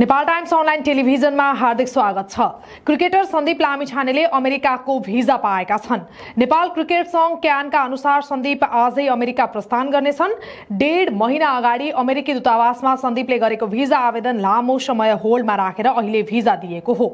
Nepal times online टेलिभिजनमा हार्दिक स्वागत छ क्रिकेटर सन्दीप लामिछानेले अमेरिकाको भिजा पाएका छन् नेपाल क्रिकेट सङ्घ क्यानका अनुसार सन्दीप आजै अमेरिका प्रस्थान गर्नेछन् डेढ महिना अगाडि अमेरिकी दूतावासमा सन्दीपले गरेको भिजा आवेदन लामो समय होल्डमा राखेर अहिले भिजा दिएको हो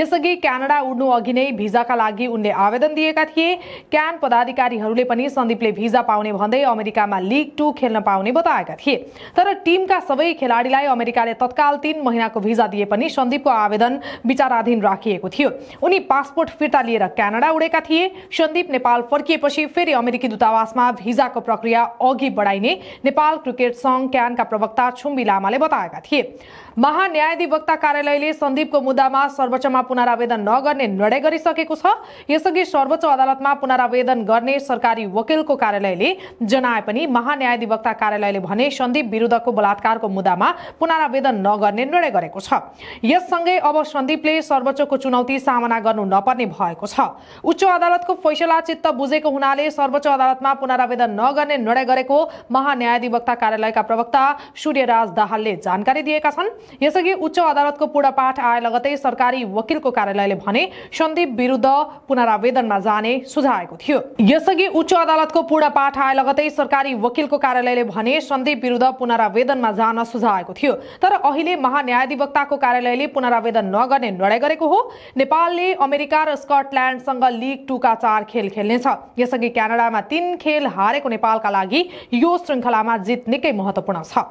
यसअघि क्यानाडा उड्नु अघि नै भिजाका लागि उनले आवेदन दिएका थिए क्यान पदाधिकारीहरूले पनि सन्दीपले भिजा पाउने भन्दै अमेरिकामा लिग टू खेल्न पाउने बताएका थिए तर टिमका सबै खेलाडीलाई अमेरिकाले तत्काल तीन महिना महिनाको भिजा दिए पनि सन्दीपको आवेदन विचाराधीन राखिएको थियो उनी पासपोर्ट फिर्ता लिएर क्यानाडा उडेका थिए सन्दीप नेपाल फर्किएपछि फेरि अमेरिकी दूतावासमा भिजाको प्रक्रिया अघि बढाइने नेपाल क्रिकेट संघ क्यानका प्रवक्ता छुम्बी लामाले बताएका थिए महान्यायाधिवक्ता कार्यालयले सन्दीपको मुद्दामा सर्वोच्चमा पुनरावेदन नगर्ने निर्णय गरिसकेको छ यसअघि सर्वोच्च अदालतमा पुनरावेदन गर्ने सरकारी वकिलको कार्यालयले जनाए पनि महान्यायाधिवक्ता कार्यालयले भने सन्दीप विरुद्धको बलात्कारको मुद्दामा पुनरावेदन नगर्ने निर्णय गरेको छ यससँगै अब सन्दीपले सर्वोच्चको चुनौती सामना गर्नु नपर्ने भएको छ उच्च अदालतको फैसला चित्त बुझेको हुनाले सर्वोच्च अदालतमा पुनरावेदन नगर्ने निर्णय गरेको महान्यायाधिवक्ता कार्यालयका प्रवक्ता सूर्यराज दाहालले जानकारी दिएका छन् यसअघि उच्च अदालतको पूर्णपाठ आए लगतै सरकारी वकिलको कार्यालयले भने सन्दीप विरुद्ध पुनरावेदनमा जाने सुझाएको थियो यसअघि उच्च अदालतको पूर्णपाठ आए लगतै सरकारी वकिलको कार्यालयले भने सन्दीप विरुद्ध पुनरावेदनमा जान सुझाएको थियो तर अहिले महान्याय अधिवक्ताको कार्यालयले पुनरावेदन नगर्ने निर्णय गरेको हो नेपालले अमेरिका र स्कटल्यान्डसँग लिग टूका चार खेल खेल्नेछ यसअघि क्यानाडामा तीन खेल हारेको नेपालका लागि यो श्रृङ्खलामा जित निकै महत्त्वपूर्ण छ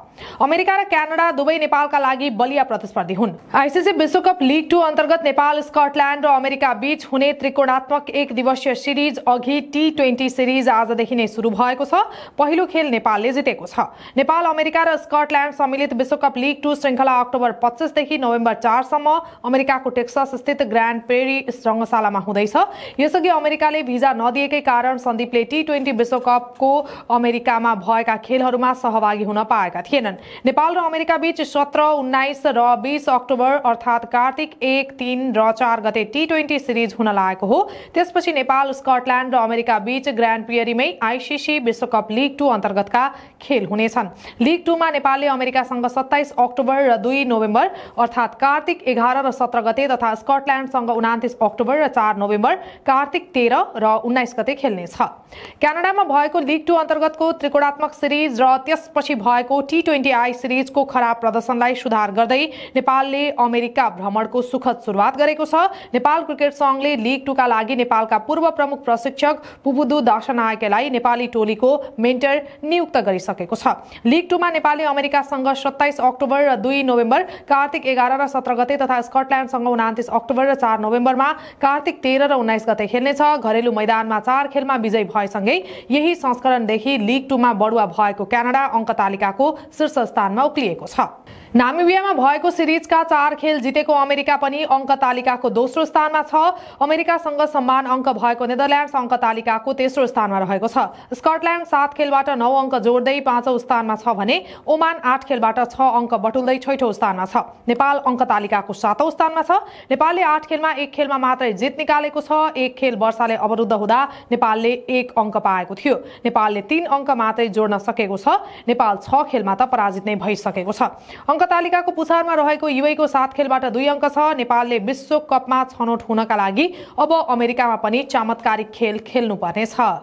अमेरिका र क्यानाडा दुवै नेपालका लागि बलिया प्रतिस्पर्धी हुन् आइसिसी विश्वकप लिग टू अन्तर्गत नेपाल स्कटल्यान्ड र अमेरिका बीच हुने त्रिकोणात्मक एक दिवसीय सिरिज अघि टी ट्वेन्टी सिरिज आजदेखि नै सुरु भएको छ पहिलो खेल नेपालले जितेको छ नेपाल अमेरिका र स्कटल्यान्ड सम्मिलित विश्वकप लिग टू श्रृङ्खला अक्टोबर पच्चिसदेखि नोभेम्बर चारसम्म अमेरिकाको टेक्सस स्थित ग्रान्ड पेरी रङ्गशालामा हुँदैछ यसअघि अमेरिकाले भिजा नदिएकै कारण सन्दीपले टी ट्वेन्टी विश्वकपको अमेरिकामा भएका खेलहरूमा सहभागी हुन पाएका थिएनन् नेपाल र अमेरिका बीच सत्र उन्नाइस र बिस अक्टोबर अर्थात् कार्तिक एक तिन र चार गते टी ट्वेन्टी सिरिज हुन लागेको हो त्यसपछि नेपाल स्कटल्यान्ड र अमेरिका बीच ग्रान्ड पियरीमै आइसिसी विश्वकप लिग टू अन्तर्गतका खेल हुनेछन् लिग टूमा नेपालले अमेरिकासँग सत्ताइस अक्टोबर र दुई नोभेम्बर नोभेम्बर अर्थात् कार्तिक एघार र सत्र गते तथा स्कटल्यान्डसँग उनातिस अक्टोबर र चार नोभेम्बर कार्तिक तेह्र र उन्नाइस गते खेल्नेछ क्यानाडामा भएको लिग टू अन्तर्गतको त्रिकोणात्मक सिरिज र त्यसपछि भएको टी ट्वेन्टी आई सिरिजको खराब प्रदर्शनलाई सुधार गर्दै नेपालले अमेरिका भ्रमणको सुखद सुरुवात गरेको छ नेपाल क्रिकेट सङ्घले लिग टूका लागि नेपालका पूर्व प्रमुख प्रशिक्षक पुबुदु दासनायकेलाई नेपाली टोलीको मेन्टर नियुक्त गरिसकेको छ लिग टूमा नेपालले अमेरिकासँग सत्ताइस अक्टोबर र दुई नोभेम्बर कार्तिक एघार र सत्र गते तथा स्कटल्यान्डसँग उनातिस अक्टोबर र चार नोभेम्बरमा कार्तिक तेह्र र उन्नाइस गते खेल्नेछ घरेलु मैदानमा चार खेलमा विजय भएसँगै यही संस्करणदेखि लिग टूमा बढुवा भएको क्यानाडा अङ्क तालिकाको शीर्ष स्थानमा उक्लिएको छ नामिबियामा भएको सिरिजका चार खेल जितेको अमेरिका पनि अङ्क तालिकाको दोस्रो स्थानमा छ अमेरिकासँग सम्मान अङ्क भएको नेदरल्यान्ड्स अङ्क तालिकाको तेस्रो स्थानमा रहेको छ स्कटल्यान्ड सात खेलबाट नौ अङ्क जोड्दै पाँचौँ स्थानमा छ भने ओमान आठ खेलबाट छ अङ्क बटुल्दै छैठौँ स्थानमा छ छ नेपाल अङ्क तालिकाको सातौँ स्थानमा छ नेपालले आठ खेलमा एक खेलमा मात्रै जित निकालेको छ एक खेल वर्षाले अवरुद्ध हुँदा नेपालले एक अङ्क पाएको थियो नेपालले तीन अङ्क मात्रै जोड्न सकेको छ नेपाल छ खेलमा त पराजित नै भइसकेको छ अङ्क तालिकाको पुछारमा रहेको युएको सात खेलबाट दुई अङ्क छ नेपालले विश्वकपमा छनौट हुनका लागि अब अमेरिकामा पनि चमत्कारिक खेल खेल्नुपर्नेछ